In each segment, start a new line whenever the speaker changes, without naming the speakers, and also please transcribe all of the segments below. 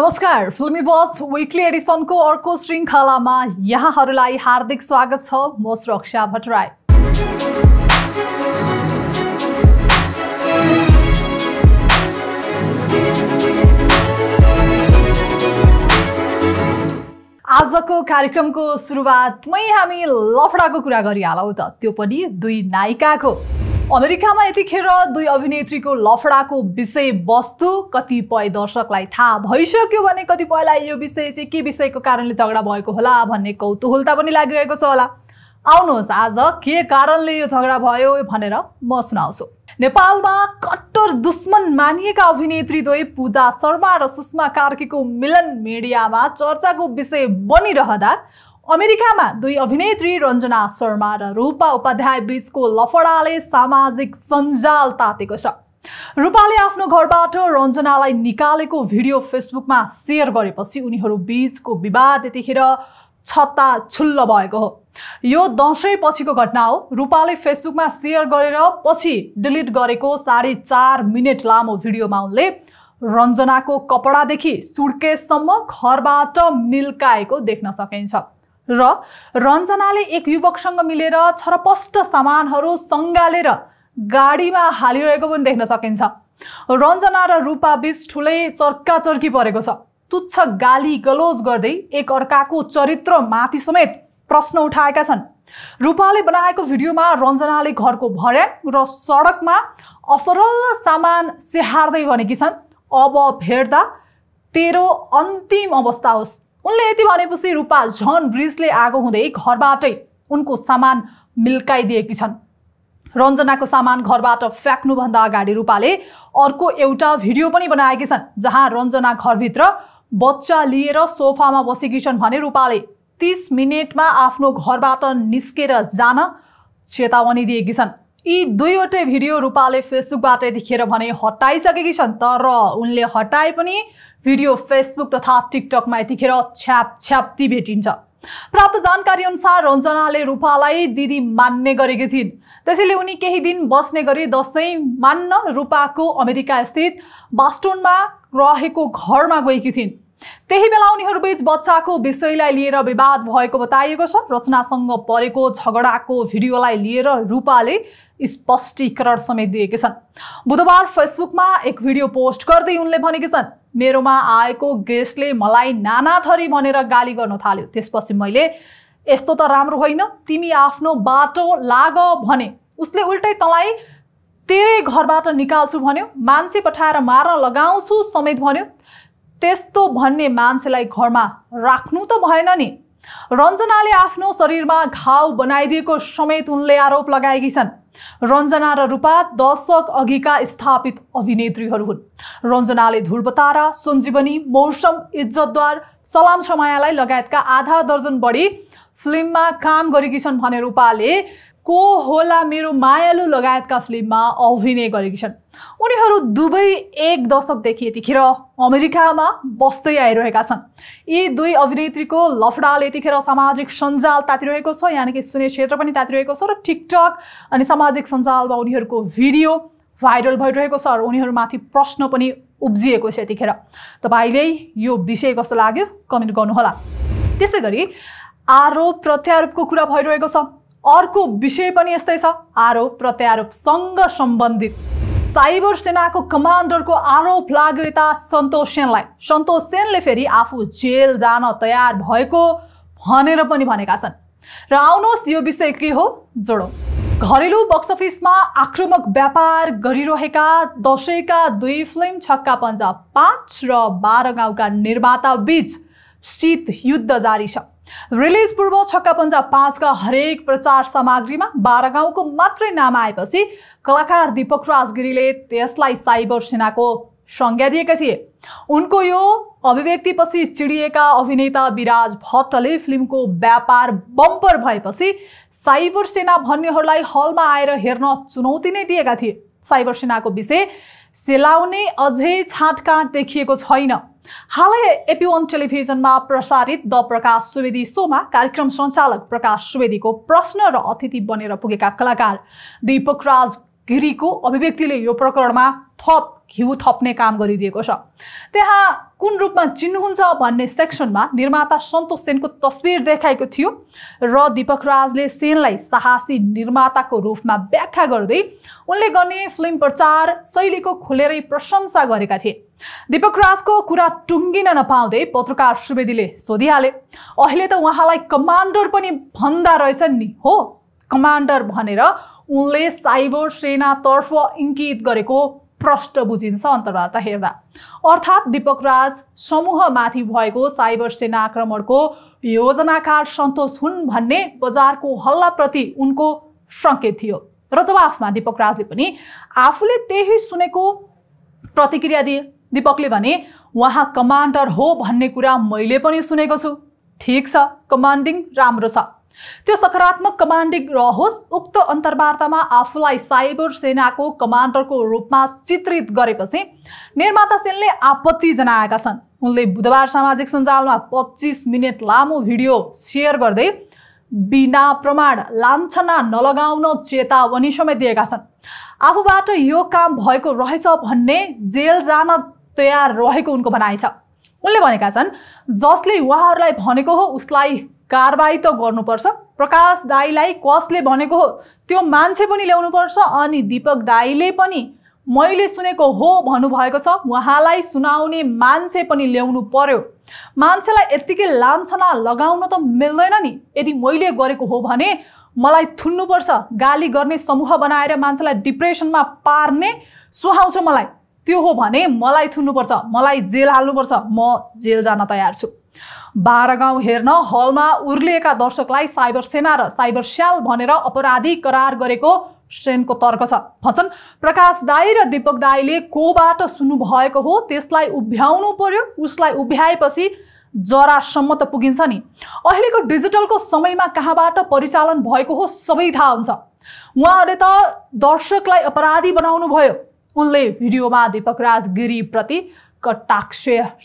नमस्कार फिल्मी बस विकली एडिसनको अर्को श्रृङ्खलामा यहाँहरूलाई हार्दिक स्वागत छ म सुरक्षा भट्टराई आजको कार्यक्रमको सुरुवातमै हामी लफडाको कुरा गरिहालौँ त त्यो पनि दुई नायिकाको अमेरिकामा यतिखेर दुई अभिनेत्रीको लफडाको विषय वस्तु कतिपय दर्शकलाई थाहा भइसक्यो भने कतिपयलाई यो विषय चाहिँ के विषयको कारणले झगडा भएको होला भन्ने कौतूहलता पनि लागिरहेको छ होला आउनुहोस् आज के कारणले यो झगडा भयो भनेर म सुनाउँछु नेपालमा कट्टर दुश्मन मानिएका अभिनेत्री अभिनेत्रीद्वय पूजा शर्मा र सुषमा कार्कीको मिलन मिडियामा चर्चाको विषय बनिरहँदा अमेरिकामा दुई अभिनेत्री रञ्जना शर्मा र रूपा उपाध्याय बीचको लफडाले सामाजिक सञ्जाल तातेको छ रूपाले आफ्नो घरबाट रञ्जनालाई निकालेको भिडियो फेसबुकमा सेयर गरेपछि उनीहरू बीचको विवाद यतिखेर छत्ता छुल्ल भएको हो यो दसैँ पछिको घटना हो रूपाले फेसबुकमा सेयर गरेर पछि डिलिट गरेको साढे चार मिनट लामो भिडियोमा उनले रञ्जनाको कपडादेखि सुर्केसम्म घरबाट मिल्काएको देख्न सकिन्छ र रञ्जनाले एक युवकसँग मिलेर छरपष्ट सामानहरू सङ्गालेर गाडीमा हालिरहेको पनि देख्न सकिन्छ रञ्जना र रूपा बिच ठुलै चर्काचर्की परेको छ तुच्छ गाली गलोज गर्दै एक अर्काको चरित्र माथि समेत प्रश्न उठाएका छन् रूपाले बनाएको भिडियोमा रञ्जनाले घरको भर्याङ र सडकमा असरल सामान स्याहार्दै भनेकी छन् अब भेट्दा तेरो अन्तिम अवस्था होस् उनले यति भनेपछि रूपा झन ब्रिजले आगो हुँदै घरबाटै उनको सामान मिल्काइदिएकी छन् रञ्जनाको सामान घरबाट फ्याँक्नुभन्दा अगाडि रूपाले अर्को एउटा भिडियो पनि बनाएकी छन् जहाँ रञ्जना घरभित्र बच्चा लिएर सोफामा बसेकी छन् भने रूपाले तिस मिनटमा आफ्नो घरबाट निस्केर जान चेतावनी दिएकी छन् यी दुईवटै भिडियो रूपाले फेसबुकबाट यतिखेर भने हटाइसकेकी छन् तर उनले हटाए पनि भिडियो फेसबुक तथा टिकटकमा यतिखेर छ्याप छ्याप्ती भेटिन्छ प्राप्त जानकारी अनुसार रञ्जनाले रूपालाई दिदी मान्ने गरेकी थिइन् त्यसैले उनी केही दिन बस्ने गरी दसैँ मान्न रूपाको अमेरिका स्थित बास्टोनमा रहेको घरमा गएकी थिइन् त्यही बेला उनीहरूबीच बच्चाको विषयलाई लिएर विवाद भएको बताइएको छ रचनासँग परेको झगडाको भिडियोलाई लिएर रूपाले स्पष्टीकरण समेत दिएकी छन् बुधबार फेसबुकमा एक भिडियो पोस्ट गर्दै उनले भनेकी छन् मेरोमा आएको गेस्टले मलाई नानाथरी भनेर गाली गर्न थाल्यो त्यसपछि मैले यस्तो त राम्रो होइन तिमी आफ्नो बाटो लाग भने उसले उल्टै तँलाई तेरै घरबाट निकाल्छु भन्यो मान्छे पठाएर मार्न लगाउँछु समेत भन्यो त्यस्तो भन्ने मान्छेलाई घरमा राख्नु त भएन नि रञ्जनाले आफ्नो शरीरमा घाउ बनाइदिएको समेत उनले आरोप लगाएकी छन् रञ्जना र रूपा दशक अघिका स्थापित अभिनेत्रीहरू हुन् रञ्जनाले ध्रुवतारा सञ्जीवनी मौसम इज्जतद्वार सलाम समायालाई लगायतका आधा दर्जन बढी फिल्ममा काम गरेकी छन् भने रूपाले को होला मेरो मायालु लगायतका फिल्ममा अभिनय गरेकी छन् उनीहरू दुवै एक दशकदेखि यतिखेर अमेरिकामा बस्दै आइरहेका छन् यी दुई अभिनेत्रीको लफडाल यतिखेर सामाजिक सञ्जाल तातिरहेको छ यानि कि सुने क्षेत्र पनि तातिरहेको छ र टिकटक अनि सामाजिक सञ्जालमा उनीहरूको भिडियो भाइरल भइरहेको छ र उनीहरूमाथि प्रश्न पनि उब्जिएको छ यतिखेर तपाईँले यो विषय कस्तो लाग्यो कमेन्ट गर्नुहोला त्यस्तै गरी आरोप प्रत्यारोपको कुरा भइरहेको छ अर्को विषय पनि यस्तै छ आरोप प्रत्यारोपसँग सम्बन्धित साइबर सेनाको कमान्डरको आरोप लाग्यो यता सन्तोष सेनलाई सन्तोष सेनले फेरि आफू जेल जान तयार भएको भनेर पनि भनेका छन् र आउनुहोस् यो विषय के हो जोडौँ घरेलु बक्स अफिसमा आक्रमक व्यापार गरिरहेका दसैँका दुई फिल्म छक्का पन्जा पाँच र बाह्र गाउँका निर्माता बीच शीत युद्ध जारी छ रिलिज पूर्व छक्का पन्जा पाँचका हरेक प्रचार सामग्रीमा बाह्र गाउँको मात्रै नाम आएपछि कलाकार दीपक राजगिरीले त्यसलाई साइबर सेनाको संज्ञा दिएका थिए उनको यो अभिव्यक्तिपछि चिडिएका अभिनेता विराज भट्टले फिल्मको व्यापार बम्पर भएपछि साइबर सेना भन्नेहरूलाई हलमा आएर हेर्न चुनौती नै दिएका थिए साइबर सेनाको विषय सेलाउने अझै छाँटकाँट देखिएको छैन हालै एपी टेलिभिजनमा प्रसारित द प्रकाश सुवेदी सोमा कार्यक्रम सञ्चालक प्रकाश सुवेदीको प्रश्न र अतिथि बनेर पुगेका कलाकार दीपक राज गिरीको अभिव्यक्तिले यो प्रकरणमा थप घिउ थप्ने काम गरिदिएको छ त्यहाँ कुन रूपमा चिन्नुहुन्छ भन्ने सेक्सनमा निर्माता सन्तोष सेनको तस्विर देखाएको थियो र दिपक राजले सेनलाई साहसी निर्माताको रूपमा व्याख्या गर्दै उनले गर्ने फिल्म प्रचार शैलीको खुलेरै प्रशंसा गरेका थिए दिपक राजको कुरा टुङ्गिन नपाउँदै पत्रकार सुवेदीले सोधिहाले अहिले त उहाँलाई कमान्डर पनि भन्दा रहेछन् नि हो कमान्डर भनेर उनले साइबर सेनातर्फ इङ्कित गरेको प्रष्ट बुझिन्छ अन्तर्वार्ता हेर्दा अर्थात् दीपकराज समूहमाथि भएको साइबर सेना आक्रमणको योजनाकार सन्तोष हुन् भन्ने बजारको हल्लाप्रति उनको सङ्केत थियो र जवाफमा दीपकराजले राजले पनि आफूले त्यही सुनेको प्रतिक्रिया दिए दीपकले भने उहाँ कमान्डर हो भन्ने कुरा मैले पनि सुनेको छु ठिक छ कमान्डिङ राम्रो छ त्यो सकारात्मक कमान्डिङ रहोस् उक्त अन्तर्वार्तामा आफूलाई साइबर सेनाको कमान्डरको रूपमा चित्रित गरेपछि निर्माता सेनले आपत्ति जनाएका छन् उनले बुधबार सामाजिक सञ्जालमा पच्चिस मिनट लामो भिडियो सेयर गर्दै बिना प्रमाण लान्छना नलगाउन चेतावनी समेत दिएका छन् आफूबाट यो काम भएको रहेछ भन्ने जेल जान तयार रहेको उनको भनाइ छ उनले भनेका छन् जसले उहाँहरूलाई भनेको हो उसलाई कारवाही त गर्नुपर्छ प्रकाश दाईलाई कसले भनेको हो त्यो मान्छे पनि ल्याउनुपर्छ अनि दिपक दाईले पनि मैले सुनेको हो भन्नुभएको छ उहाँलाई सुनाउने मान्छे पनि ल्याउनु पर्यो मान्छेलाई यत्तिकै लान्छना लगाउन त मिल्दैन नि यदि मैले गरेको हो भने मलाई थुन्नुपर्छ गाली गर्ने समूह बनाएर मान्छेलाई डिप्रेसनमा पार्ने सुहाउँछ मलाई त्यो हो भने मलाई थुन्नुपर्छ मलाई जेल हाल्नुपर्छ म जेल जान तयार छु बाह्रगाउँ हेर्न हलमा उर्लिएका दर्शकलाई साइबर सेना र साइबर स्याल भनेर अपराधी करार गरेको सेनको तर्क छ भन्छन् प्रकाश दाई र दिपक दाईले कोबाट भएको हो त्यसलाई उभ्याउनु पर्यो उसलाई उभ्याएपछि जरासम्म त पुगिन्छ नि अहिलेको डिजिटलको समयमा कहाँबाट परिचालन भएको हो सबै थाहा हुन्छ उहाँहरूले त दर्शकलाई अपराधी बनाउनु भयो उनले भिडियोमा दिपक राज गिरीप्रति कटाक्ष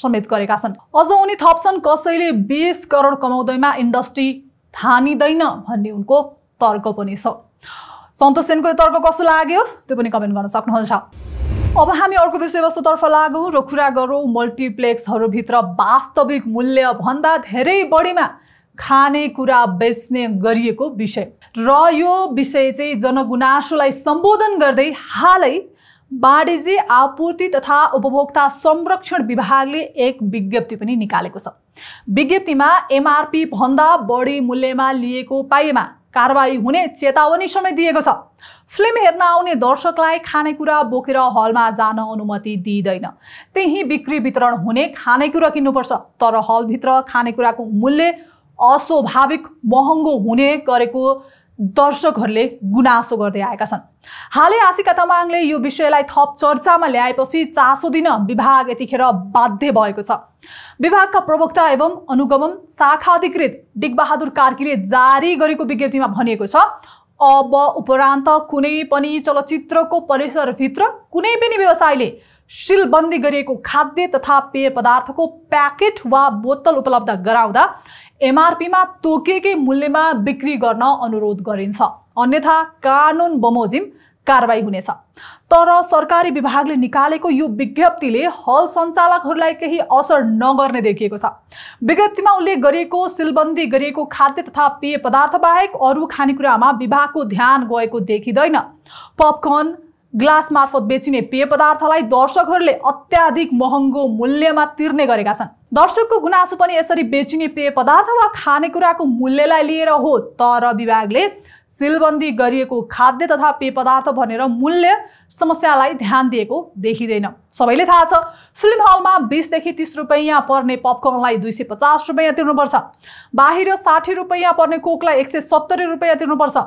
समेत गरेका छन् अझ उनी थप्छन् कसैले बिस करोड कमाउँदैमा इन्डस्ट्री ठानिँदैन भन्ने उनको तर्क पनि छ सन्तोष सेनको तर्क कस्तो लाग्यो त्यो पनि कमेन्ट गर्न सक्नुहुन्छ अब हामी अर्को विषयवस्तुतर्फ लागौँ र कुरा गरौँ मल्टिप्लेक्सहरूभित्र वास्तविक मूल्यभन्दा धेरै बढीमा खानेकुरा बेच्ने गरिएको विषय र यो विषय चाहिँ जनगुनासोलाई सम्बोधन गर्दै हालै वाणिज्य आपूर्ति तथा उपभोक्ता संरक्षण विभागले एक विज्ञप्ति पनि निकालेको छ विज्ञप्तिमा एमआरपी भन्दा बढी मूल्यमा लिएको पाइएमा कारवाही हुने चेतावनी समेत दिएको छ फिल्म हेर्न आउने दर्शकलाई खानेकुरा बोकेर हलमा जान अनुमति दिइँदैन त्यही बिक्री वितरण हुने खानेकुरा किन्नुपर्छ तर हलभित्र खानेकुराको मूल्य अस्वाभाविक महँगो हुने गरेको दर्शकहरूले गुनासो गर्दै आएका छन् हालै आशिका तामाङले यो विषयलाई थप चर्चामा ल्याएपछि चासो दिन विभाग यतिखेर बाध्य भएको छ विभागका प्रवक्ता एवं अनुगमन शाखा अधिकृत डिगबहादुर कार्कीले जारी गरेको विज्ञप्तिमा भनिएको छ अब उपरान्त कुनै पनि चलचित्रको परिसरभित्र कुनै पनि व्यवसायले सिलबन्दी गरिएको खाद्य तथा पेय पदार्थको प्याकेट वा बोतल उपलब्ध गराउँदा एमआरपीमा तोकिएकै मूल्यमा बिक्री गर्न अनुरोध गरिन्छ अन्यथा कानुन बमोजिम कारवाही हुनेछ तर सरकारी विभागले निकालेको यो विज्ञप्तिले हल सञ्चालकहरूलाई केही असर नगर्ने देखिएको छ विज्ञप्तिमा उल्लेख गरिएको सिलबन्दी गरिएको खाद्य तथा पेय पदार्थ बाहेक अरू खानेकुरामा विभागको ध्यान गएको देखिँदैन पपकर्न ग्लास मार्फत बेचिने पेय पदार्थलाई दर्शकहरूले अत्याधिक महँगो मूल्यमा तिर्ने गरेका छन् दर्शकको गुनासो पनि यसरी बेचिने पेय पदार्थ वा खानेकुराको मूल्यलाई लिएर हो तर विभागले सिलबन्दी गरिएको खाद्य तथा पेय पदार्थ भनेर मूल्य समस्यालाई ध्यान दिएको देखिँदैन सबैले थाहा छ फिल्म हलमा बिसदेखि तिस रुपियाँ पर्ने पपकर्नलाई दुई सय पचास रुपियाँ तिर्नुपर्छ बाहिर साठी रुपियाँ पर्ने कोकलाई एक सय सत्तरी रुपियाँ तिर्नुपर्छ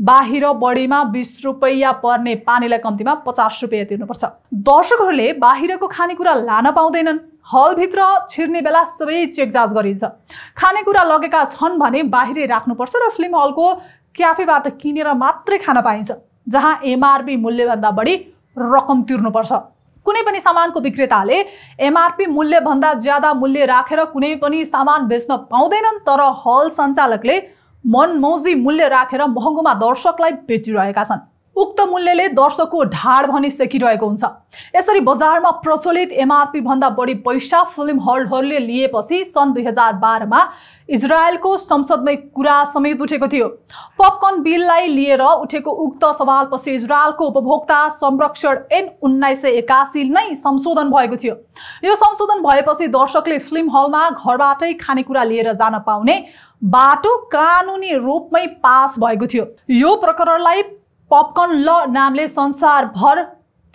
बाहिर बढीमा बिस रुपैयाँ पर्ने पानीलाई कम्तीमा पचास रुपियाँ तिर्नुपर्छ दर्शकहरूले बाहिरको खानेकुरा लान पाउँदैनन् हलभित्र छिर्ने बेला सबै चेकजाज गरिन्छ खानेकुरा लगेका छन् भने बाहिरै राख्नुपर्छ र फिल्म हलको क्याफेबाट किनेर मात्रै खान पाइन्छ जहाँ एमआरपी मूल्यभन्दा बढी रकम तिर्नुपर्छ कुनै पनि सामानको विक्रेताले एमआरपी मूल्यभन्दा ज्यादा मूल्य राखेर कुनै पनि सामान बेच्न पाउँदैनन् तर हल सञ्चालकले मनमौजी मूल्य राखेर महँगोमा दर्शकलाई बेचिरहेका छन् उक्त मूल्यले दर्शकको ढाड भनी सेकिरहेको हुन्छ यसरी बजारमा प्रचलित एमआरपी भन्दा बढी पैसा फिल्म हलहरूले लिएपछि सन् दुई हजार बाह्रमा इजरायलको संसदमै कुरा समेत उठेको थियो पपकर्न बिललाई लिएर उठेको उक्त सवालपछि इजरायलको उपभोक्ता संरक्षण एन उन्नाइस सय एकासी नै संशोधन भएको थियो यो संशोधन भएपछि दर्शकले फिल्म हलमा घरबाटै खानेकुरा लिएर जान पाउने बाटो कानुनी रूपमै पास भएको थियो यो प्रकरणलाई पपकर्न ल नामले संसारभर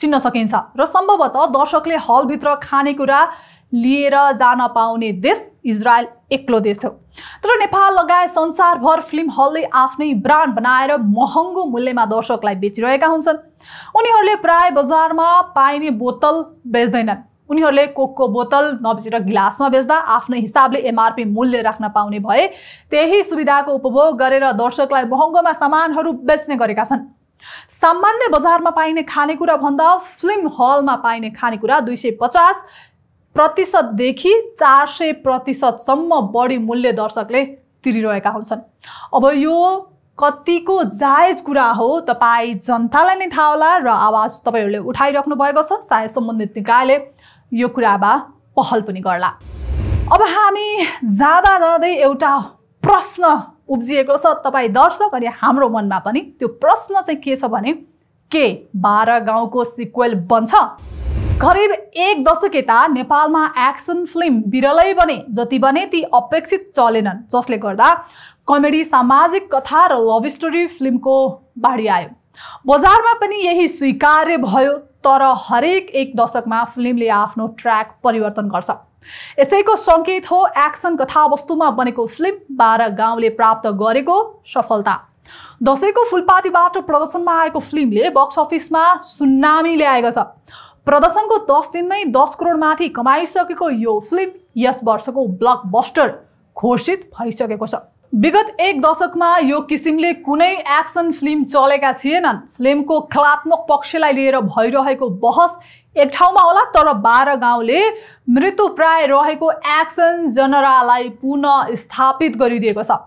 चिन्न सकिन्छ र सम्भवतः दर्शकले हलभित्र खानेकुरा लिएर जान पाउने देश इजरायल एक्लो देश हो तर नेपाल लगायत संसारभर फिल्म हलले आफ्नै ब्रान्ड बनाएर महँगो मूल्यमा दर्शकलाई बेचिरहेका हुन्छन् उनीहरूले प्राय बजारमा पाइने बोतल बेच्दैनन् उनीहरूले कोकको बोतल नबेचेर गिलासमा बेच्दा आफ्नो हिसाबले एमआरपी मूल्य राख्न पाउने भए त्यही सुविधाको उपभोग गरेर दर्शकलाई महँगोमा सामानहरू बेच्ने गरेका छन् सामान्य बजारमा पाइने खानेकुरा भन्दा फिल्म हलमा पाइने खानेकुरा दुई सय पचास प्रतिशतदेखि चार सय प्रतिशतसम्म बढी मूल्य दर्शकले तिरिरहेका हुन्छन् अब यो कतिको जायज कुरा हो तपाईँ जनतालाई नै थाहा होला र आवाज तपाईँहरूले उठाइराख्नु भएको छ सायद सम्बन्धित निकायले यो कुरामा पहल पनि गर्ला अब हामी जाँदा जाँदै एउटा प्रश्न उब्जिएको छ तपाईँ दर्शक अनि हाम्रो मनमा पनि त्यो प्रश्न चाहिँ के छ भने के बाह्र गाउँको सिक्वेल बन्छ करिब एक दशक यता नेपालमा एक्सन फिल्म बिरलै बने जति बने ती अपेक्षित चलेनन् जसले गर्दा कमेडी सामाजिक कथा र लभ स्टोरी फिल्मको बाढी आयो बजारमा पनि यही स्वीकार्य भयो तर हरेक एक दशकमा फिल्मले आफ्नो ट्र्याक परिवर्तन गर्छ यसैको सङ्केत हो एक्सन कथावस्तुमा बनेको फिल्म बाह्र गाउँले प्राप्त गरेको सफलता दसैँको फुलपातीबाट प्रदर्शनमा आएको फिल्मले बक्स अफिसमा सुनामी ल्याएको छ प्रदर्शनको दस दिनमै दस करोडमाथि कमाइसकेको यो फिल्म यस वर्षको ब्लकबस्टर घोषित भइसकेको छ विगत एक दशकमा यो किसिमले कुनै एक्सन फिल्म चलेका थिएनन् फिल्मको कलात्मक पक्षलाई लिएर भइरहेको बहस एक ठाउँमा होला तर बाह्र गाउँले मृत्यु प्राय रहेको एक्सन जनरालाई पुनः स्थापित गरिदिएको छ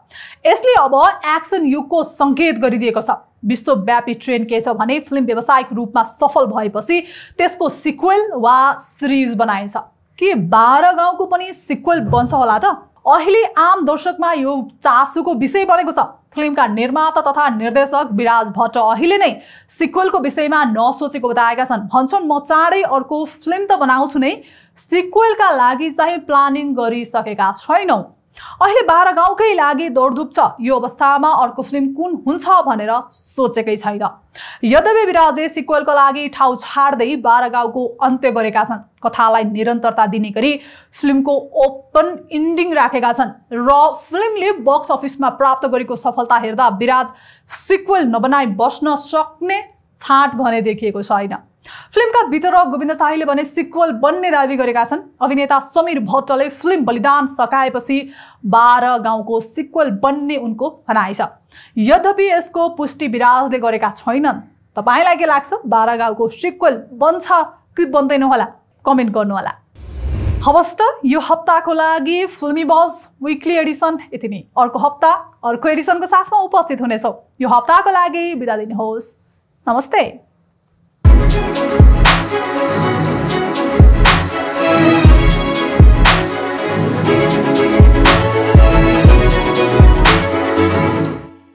यसले अब एक्सन युगको सङ्केत गरिदिएको छ विश्वव्यापी ट्रेन्ड के छ भने फिल्म व्यावसायिक रूपमा सफल भएपछि त्यसको सिक्वेल वा सिरिज बनाइन्छ के बाह्र गाउँको पनि सिक्वेल बन्छ होला त अहिले आम दर्शकमा यो चासोको विषय बढेको छ फिल्मका निर्माता तथा निर्देशक विराज भट्ट अहिले नै सिक्वेलको विषयमा नसोचेको बताएका छन् भन्छन् म चाँडै अर्को फिल्म त बनाउँछु नै सिक्वेलका लागि चाहिँ प्लानिङ गरिसकेका छैनौँ अहिले बाह्र गाउँकै लागि दौडधुप छ यो अवस्थामा अर्को फिल्म कुन हुन्छ भनेर सोचेकै छैन यद्यपि विराजले सिक्वेलको लागि ठाउँ छाड्दै बाह्र गाउँको अन्त्य गरेका छन् कथालाई निरन्तरता दिने गरी फिल्मको ओपन इन्डिङ राखेका छन् र फिल्मले बक्स अफिसमा प्राप्त गरेको सफलता हेर्दा विराज सिक्वेल नबनाई बस्न सक्ने छाँट भने देखिएको छैन फिल्मका वितरक गोविन्द शाहीले भने सिक्वल बन्ने दावी गरेका छन् अभिनेता समीर भट्टले फिल्म बलिदान सकाएपछि बाह्र गाउँको सिक्वल बन्ने उनको भनाइ छ यद्यपि यसको पुष्टि विराजले गरेका छैनन् तपाईँलाई के लाग्छ बाह्र गाउँको सिक्वल बन्छ कि बन्दैन होला कमेन्ट गर्नुहोला हवस् त यो हप्ताको लागि फिल्मी बज विकली एडिसन यति नै अर्को हप्ता अर्को एडिसनको साथमा उपस्थित हुनेछौँ यो हप्ताको लागि बिदा दिनुहोस् नमस्ते Thank you.